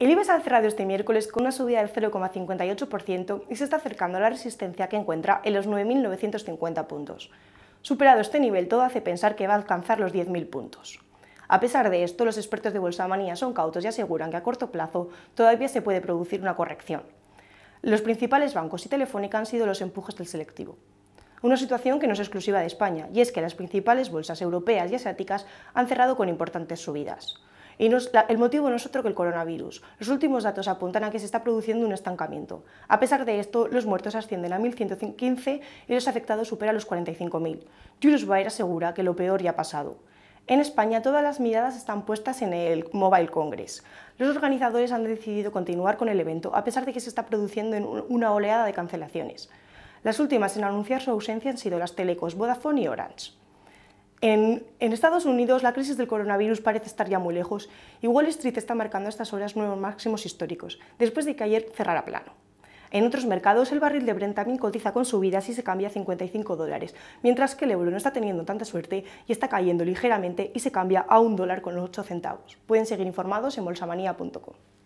El IBEX ha cerrado este miércoles con una subida del 0,58% y se está acercando a la resistencia que encuentra en los 9.950 puntos. Superado este nivel, todo hace pensar que va a alcanzar los 10.000 puntos. A pesar de esto, los expertos de Bolsa Manía son cautos y aseguran que a corto plazo todavía se puede producir una corrección. Los principales bancos y Telefónica han sido los empujes del selectivo. Una situación que no es exclusiva de España, y es que las principales bolsas europeas y asiáticas han cerrado con importantes subidas el motivo no es otro que el coronavirus. Los últimos datos apuntan a que se está produciendo un estancamiento. A pesar de esto, los muertos ascienden a 1.115 y los afectados superan los 45.000. Julius Baer asegura que lo peor ya ha pasado. En España todas las miradas están puestas en el Mobile Congress. Los organizadores han decidido continuar con el evento a pesar de que se está produciendo una oleada de cancelaciones. Las últimas en anunciar su ausencia han sido las Telecos Vodafone y Orange. En, Estados Unidos la crisis del coronavirus parece estar ya muy lejos y Wall Street está marcando a estas horas nuevos máximos históricos, después de que ayer cerrara plano. En otros mercados, el barril de Brent también cotiza con subidas y se cambia a 55 dólares, mientras que el euro no está teniendo tanta suerte y está cayendo ligeramente y se cambia a un dólar con los 8 centavos. Pueden seguir informados en bolsamanía.com.